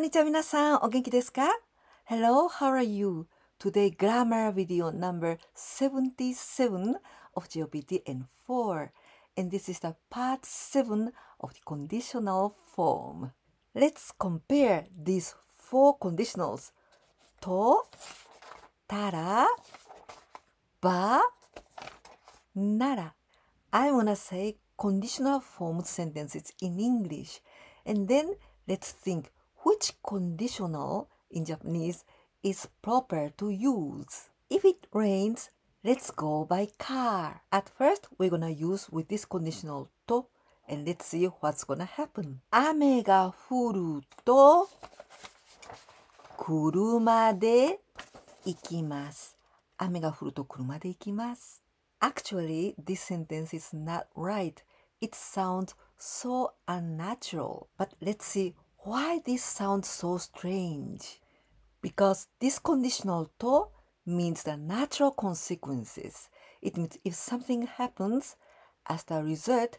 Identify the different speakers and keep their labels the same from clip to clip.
Speaker 1: Konnichiwa ?Hello, how are you? Today grammar video number 77 of GOPT 4 and this is the part 7 of the conditional form. Let's compare these four conditionals と、たら、ば、なら I I'm to say conditional form sentences in English and then let's think which conditional in Japanese is proper to use. If it rains, let's go by car. At first, we're gonna use with this conditional to and let's see what's gonna happen. 雨が降ると車で行きます。雨が降ると車で行きます。Actually, this sentence is not right. It sounds so unnatural. But let's see why this sounds so strange? Because this conditional to means the natural consequences. It means if something happens, as the result,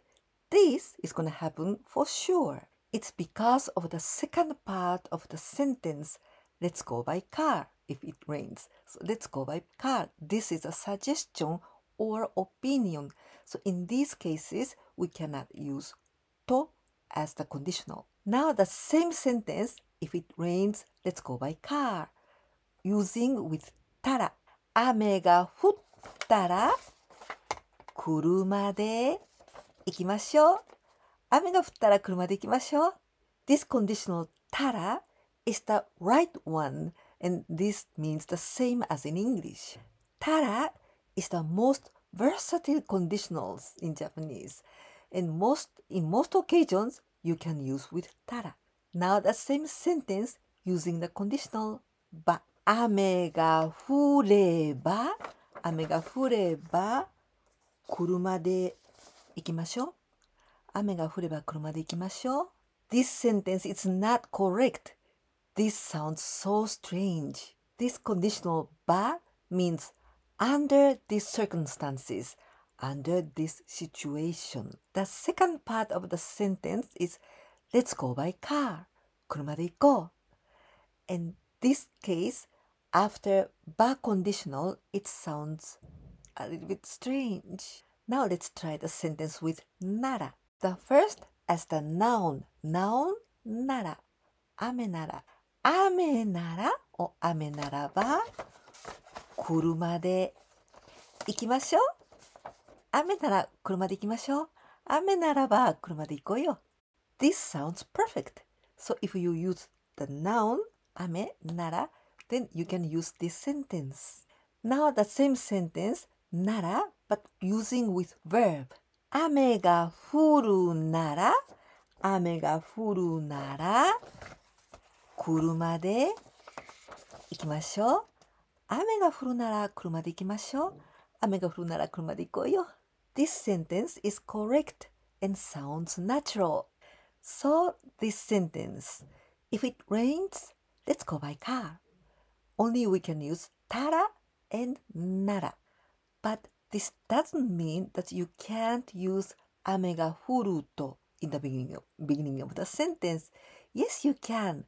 Speaker 1: this is going to happen for sure. It's because of the second part of the sentence, let's go by car if it rains. So let's go by car. This is a suggestion or opinion. So in these cases, we cannot use to as the conditional. Now the same sentence, if it rains, let's go by car. Using with This conditional たら is the right one and this means the same as in English. たら is the most versatile conditionals in Japanese and most in most occasions you can use with tara. Now the same sentence using the conditional ba. Ame ga fureba, ame ga fureba, kuruma de ikimashou. Ame ga fureba kuruma de ikimashou. This sentence is not correct. This sounds so strange. This conditional ba means under these circumstances under this situation. The second part of the sentence is let's go by car. 車で行こう. In this case, after ba conditional, it sounds a little bit strange. Now let's try the sentence with nara. The first as the noun. Noun, nara. Ame nara. Ame nara or ame nara ba ならば車で行きましょう雨なら車で行きましょう。雨ならば車で行こうよ。This sounds perfect. So if you use the noun 雨なら then you can use this sentence. Now the same sentence なら but using with verb. 雨が降るなら雨が降るなら車で行きましょう。雨が降るなら車で行きましょう。雨が降るなら車で行こうよ。This sentence is correct and sounds natural. So this sentence, if it rains, let's go by car. Only we can use tara and nara. But this doesn't mean that you can't use ame ga in the beginning of, beginning of the sentence. Yes, you can.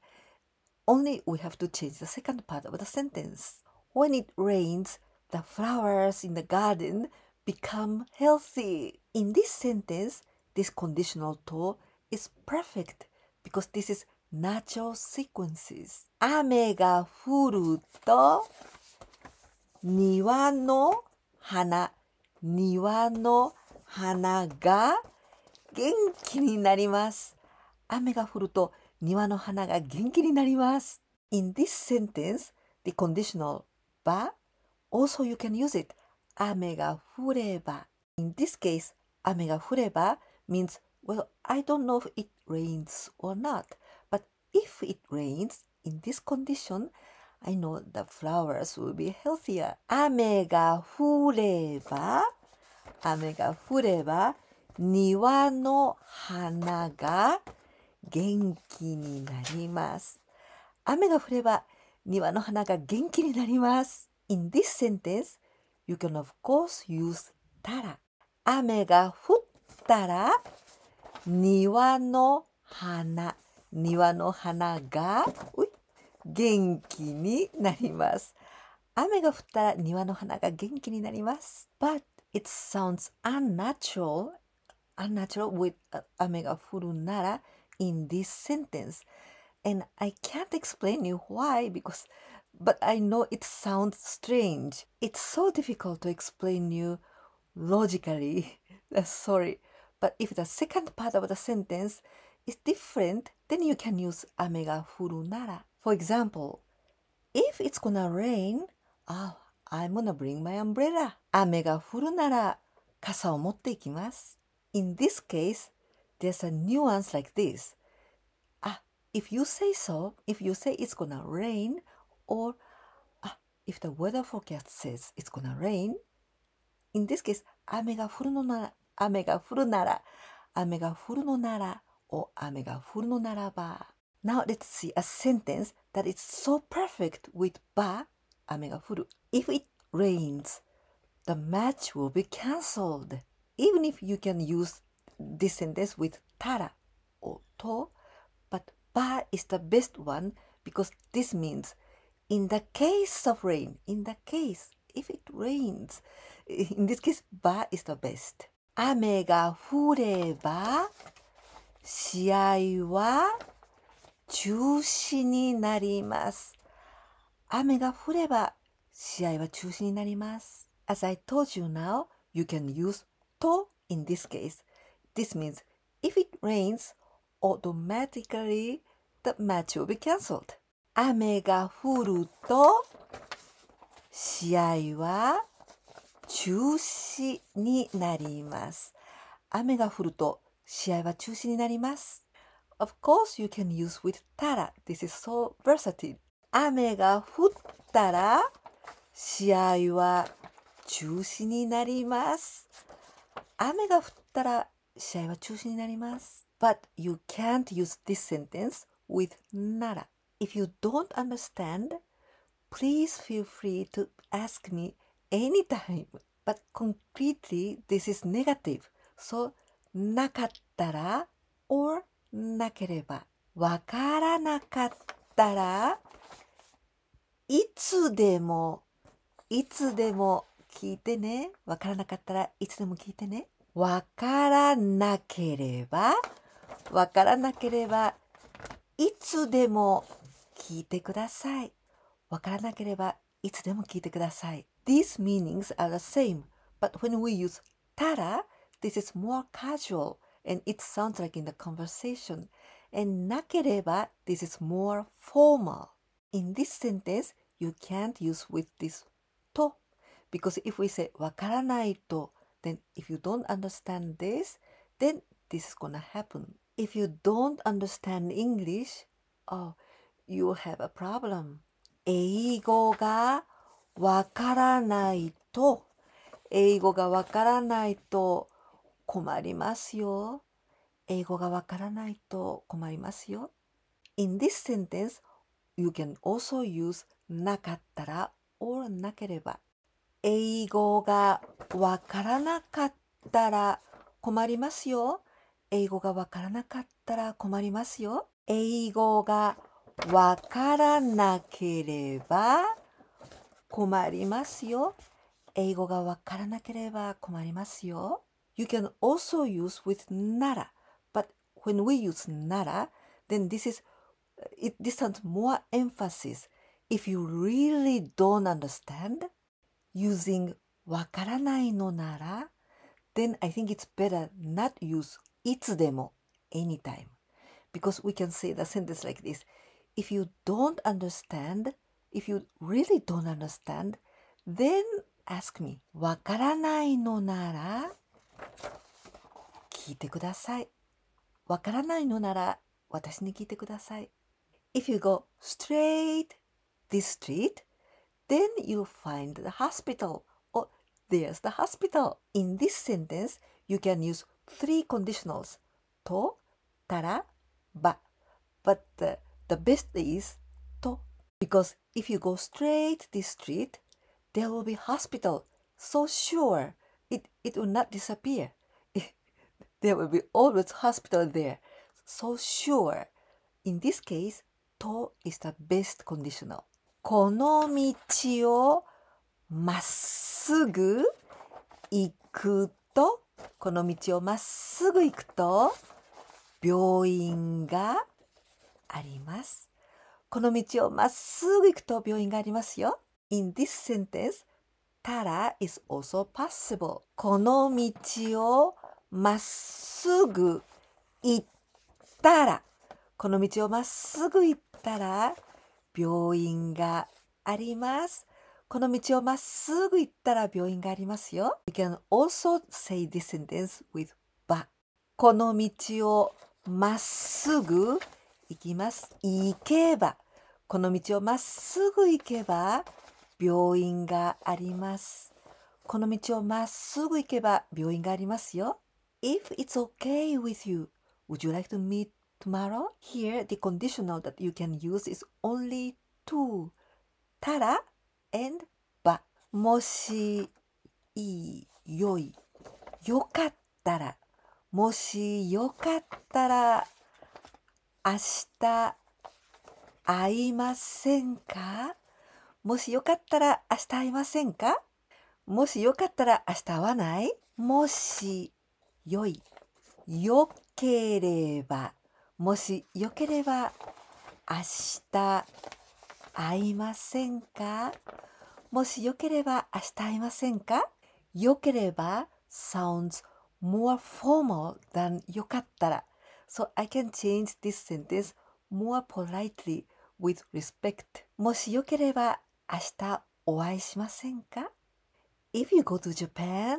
Speaker 1: Only we have to change the second part of the sentence. When it rains, the flowers in the garden become healthy. In this sentence, this conditional to is perfect because this is natural sequences. 雨が降ると庭の花、庭の花が元気になります。雨が降ると庭の花が元気になります。In this sentence, the conditional ba also you can use it amegafureba. In this case, amegafureba means, well, I don't know if it rains or not, but if it rains in this condition, I know the flowers will be healthier. amegafureba, amegafureba, niwa no hana ga genki ni narimasu. this sentence, You can of course use たら。雨が降ったら庭の花、庭の花が元気になります。雨が降ったら庭の花が元気になります。But it sounds unnatural, unnatural with、h 雨が降るなら in this sentence. And I can't explain you why because But I know it sounds strange. It's so difficult to explain you logically. Uh, sorry. But if the second part of the sentence is different, then you can use ame ga furu nara. For example, if it's gonna rain, oh, I'm gonna bring my umbrella. Ame ga furu nara kasa o motte ikimasu. In this case, there's a nuance like this. Ah, if you say so, if you say it's gonna rain, or ah, if the weather forecast says it's gonna rain, in this case, 雨が降るのなら、雨が降るなら、雨が降るのなら or Now let let's see a sentence that is so perfect with If it rains, the match will be cancelled. Even if you can use this sentence with たら or but ba is the best one because this means in the case of rain, in the case, if it rains, in this case, ba is the best. fureba fureba shiai shiai wa wa ni ni As I told you now, you can use to in this case. This means if it rains, automatically the match will be cancelled. 雨が降ると試合は中止になります。雨が降ると試合は中止になります。Of course, you can use with たら。This is so versatile. 雨が降ったら試合は中止になります。雨が降ったら試合は中止になります。But you can't use this sentence with なら。If you don't understand, please feel free to ask me anytime. But concretely, this is negative. So, なかったら or なければ。わからなかったらいつでも、いつでも聞いてね。わからなかったらいつでも聞いてね。わからなければ、わからなければ、いつでも聞いてください。わからなければいつでも聞いてください。These meanings are the same, but when we use tara, this is more casual and it sounds like in the conversation. And なければ this is more formal. In this sentence, you can't use with this to because if we say わからないと then if you don't understand this, then this is gonna happen. If you don't understand English, oh, you have a problem. 英語がわからないと、英語がわからないと困りますよ。英語がわからないと困りますよ。In this sentence, you can also use なかったら or なければ。英語がわからなかったら困りますよ。英語がわからなかったら困りますよ。英語がわからなければ困りますよ。英語がわからなければ困りますよ。You can also use with なら。But when we use なら、then this is, it, this n a s more emphasis. If you really don't understand using わからないのなら、then I think it's better not use いつでも anytime. Because we can say the sentence like this. if you don't understand, if you really don't understand, then ask me. わからないのなら聞いてください。わからないのなら私に聞いてください。If you go straight this street, then you'll find the hospital or oh, there's the hospital. In this sentence, you can use three conditionals. と、たら、ば。But、uh, The best is と because if you go straight this street, there will be hospital. So sure, it, it will not disappear. there will be always hospital there. So sure. In this case, と is the best conditional. この道をまっすぐ行くとこの道をまっすぐ行くと病院があります。この道をまっすぐ行くと病院がありますよ。In this sentence, t a is also possible. この道をまっすぐ行ったら、この道をまっすぐ行ったら、病院があります。この道をまっすぐ行ったら病院がありますよ。We can also say this sentence with ば。この道をまっすぐいきます。行けば、この道をまっすぐ行けば、病院があります。この道をまっすぐ行けば、病院がありますよ。If it's okay with you, would you like to meet tomorrow? Here, the conditional that you can use is only to, たら and ば。もし、いい、よい、よかったら、もしよかったら明日会いませんかもしよかったら明日会いませんかもしよかったら明日会わないもしよい。よければ。もしよければ明日会いませんかもしよければ明日会いませんかよければ sounds more formal than よかったら。So I can change this sentence more politely with respect. もしよければ明日お会いしませんか ?If you go to Japan,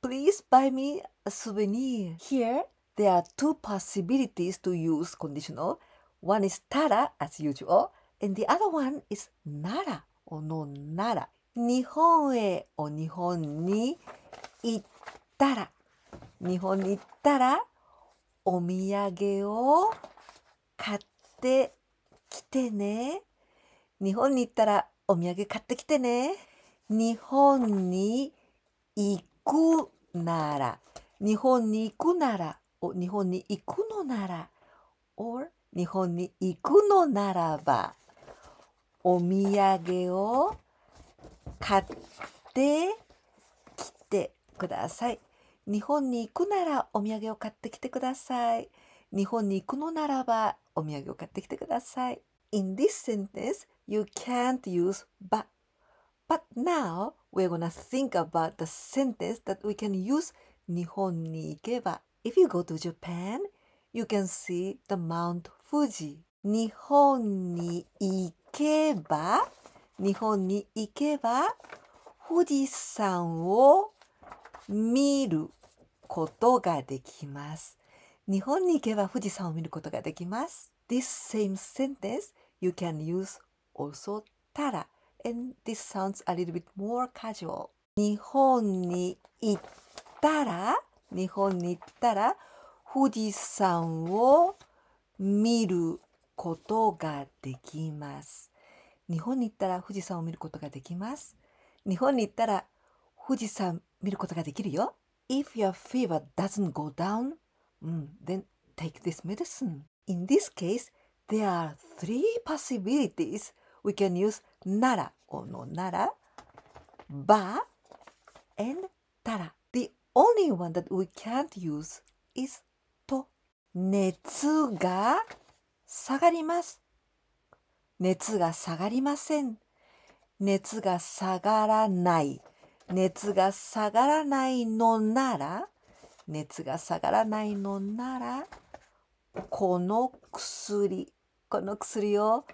Speaker 1: please buy me a souvenir. Here, there are two possibilities to use conditional. One is Tara, as usual, and the other one is Nara or no Nara. 日本へお日本に行ったら。日本に行ったらお土産を買ってきてね。日本に行ったらお土産買ってきてね。日本に行くなら、日本に行くなら、日本に行くのなら、or 日本に行くのならば、お土産を買ってきてください。日本に行くならお土産を買ってきてください。日本に行くのならばお土産を買ってきてください。In this sentence, you can't use but. But now, we're gonna think about the sentence that we can use 日本に行けば。If you go to Japan, you can see the Mount Fuji. 日本に行けば、日本に行けば、富士山を見ることができます。日本に行けば富士山を見ることができます。This same sentence you can use also たら and this sounds a little bit more casual. 日本に行ったら日本に行ったら富士山を見ることができます。日本に行ったら富士山を見ることができます。日本に行ったら富士山見ることができるよ。If your fever doesn't go down, then take this medicine. In this case, there are three possibilities. We can use Nara or no Nara, Ba, and Tara. The only one that we can't use is To. 熱が下がります。熱が下がりません。熱が下がらない。熱が下がらないのなら、熱が下がらないのなら、この薬、この薬を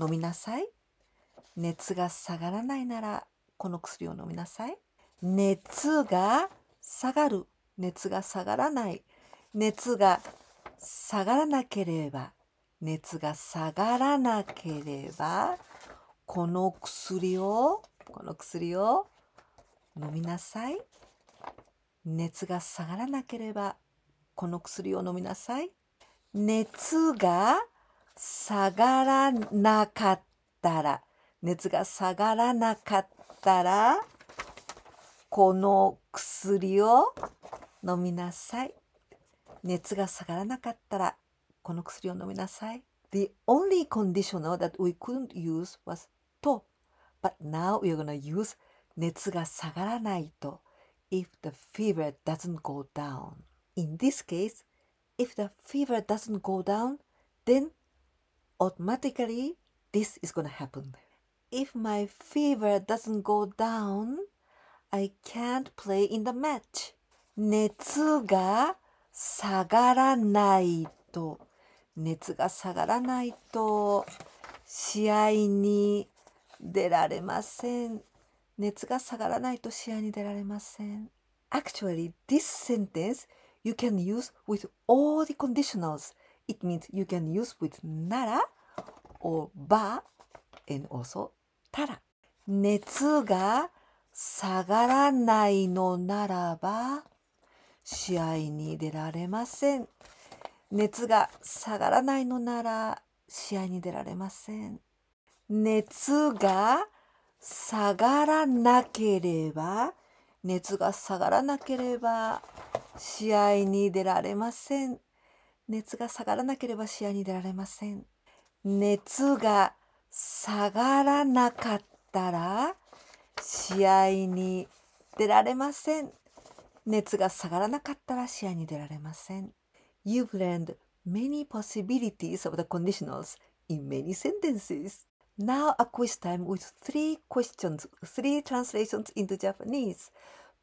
Speaker 1: 飲みなさい。熱が下がらないなら、この薬を飲みなさい。熱が下がる。熱が下がらない。熱が下がらなければ、熱が下がらなければ、この薬を、この薬を飲みなさい。熱が下がらなければこの薬を飲みなさい。熱が下がらなかったら、熱が下がらなかったら、この薬を飲みなさい。熱が下がらなかったら、この薬を飲みなさい。The only conditional that we couldn't use was to, but now we're gonna use 熱が下がらないと if the fever doesn't go down. In this case, if the fever doesn't go down, then automatically this is gonna happen. If my fever doesn't go down, I can't play in the match. 熱が下がらないと熱が下がらないと試合に出られません。熱が下がらないと試合に出られません。Actually, this sentence you can use with all the conditionals. It means you can use with なら or ば and also たら。熱が下がらないのならば試合に出られません。熱が下がらないのなら試合に出られません。熱が下がららなないの下がらなければ熱が下がらなければ試合に出られません熱が下がらなければ試合に出られません熱が下がらなかったら試合に出られません熱が下がらなかったら試合に出られません You've learned many possibilities of the conditionals in many sentences Now a quiz time with three questions, three translations into Japanese.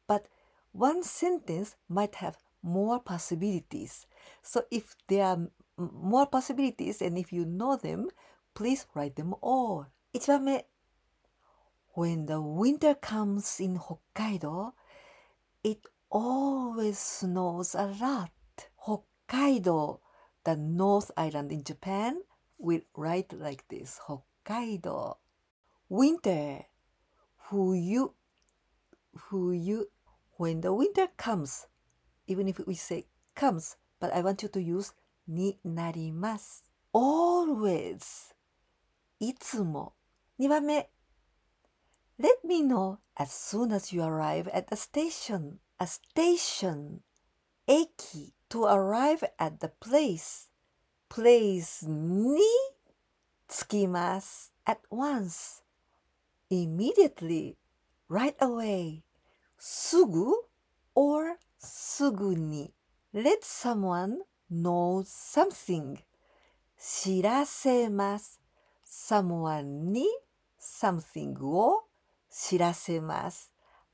Speaker 1: But one sentence might have more possibilities. So if there are more possibilities and if you know them, please write them all. Ichibame. When the winter comes in Hokkaido, it always snows a lot. Hokkaido, the North Island in Japan, will write like this. Hokkaido. 海道 winter 冬 when the winter comes even if we say comes but I want you to use になります always いつも2番目 Let me know as soon as you arrive at the station. A station. 駅 to arrive at the place. Place に schemas at once, immediately, right away, sugu or すぐに Let someone know something. Shirasemasu. Someone ni something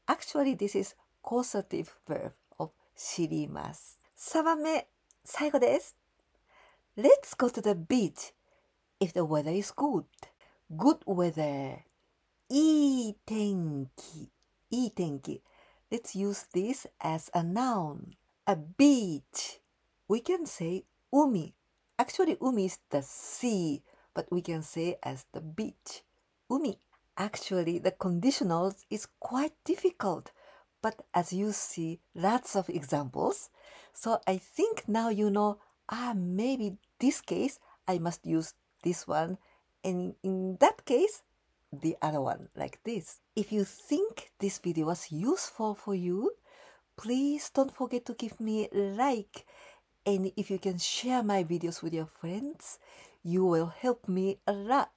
Speaker 1: Actually, this is causative verb of 最後です. us go to the beach if the weather is good. Good weather. let us use this as a noun. A beach. We can say umi. Actually, umi is the sea, but we can say as the beach. Umi. Actually, the conditional is quite difficult, but as you see, lots of examples. So I think now you know, ah, maybe this case I must use this one, and in that case, the other one, like this. If you think this video was useful for you, please don't forget to give me a like, and if you can share my videos with your friends, you will help me a lot.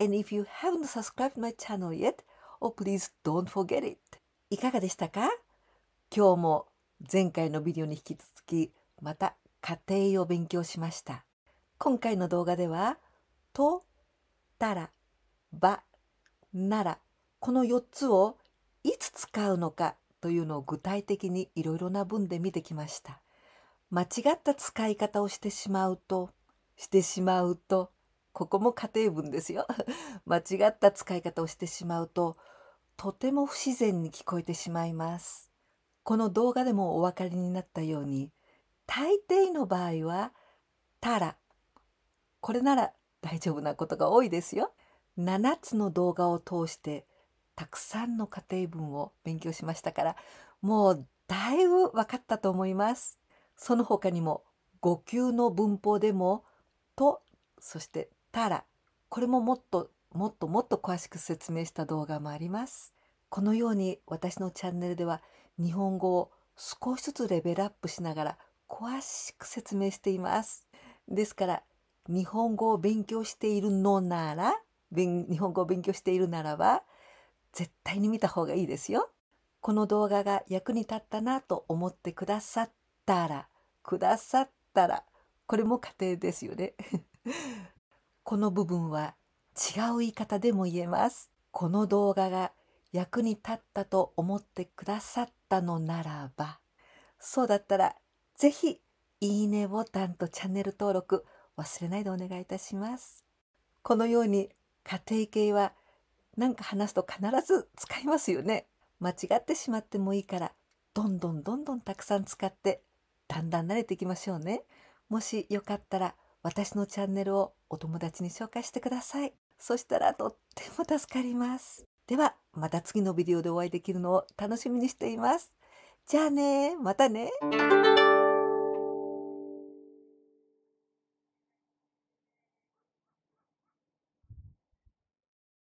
Speaker 1: And if you haven't subscribed my channel yet, oh please don't forget it. いかがでしたか今日も前回のビデオに引き続きまた家庭を勉強しました。今回の動画では、と、たら、ば、なら、この4つをいつ使うのかというのを具体的にいろいろな文で見てきました。間違った使い方をしてしまうと、してしまうと、ここも家庭文ですよ。間違った使い方をしてしまうと、とても不自然に聞こえてしまいます。この動画でもお分かりになったように、大抵の場合は、たら、これなら大丈夫なことが多いですよ。7つの動画を通してたくさんの家庭文を勉強しましたからもうだいぶ分かったと思います。その他にも5級の文法でも「と」そして「たら」これももっともっともっと詳しく説明した動画もあります。このように私のチャンネルでは日本語を少しずつレベルアップしながら詳しく説明しています。ですから日本語を勉強しているのなら、日本語を勉強しているならば、絶対に見た方がいいですよ。この動画が役に立ったなと思ってくださったら、くださったら、これも仮定ですよね。この部分は違う言い方でも言えます。この動画が役に立ったと思ってくださったのならば、そうだったら、ぜひ、いいねボタンとチャンネル登録忘れないでお願いいたします。このように家庭系は何か話すと必ず使いますよね。間違ってしまってもいいからどんどんどんどんたくさん使ってだんだん慣れていきましょうね。もしよかったら私のチャンネルをお友達に紹介してください。そしたらとっても助かります。ではまた次のビデオでお会いできるのを楽しみにしています。じゃあねまたね。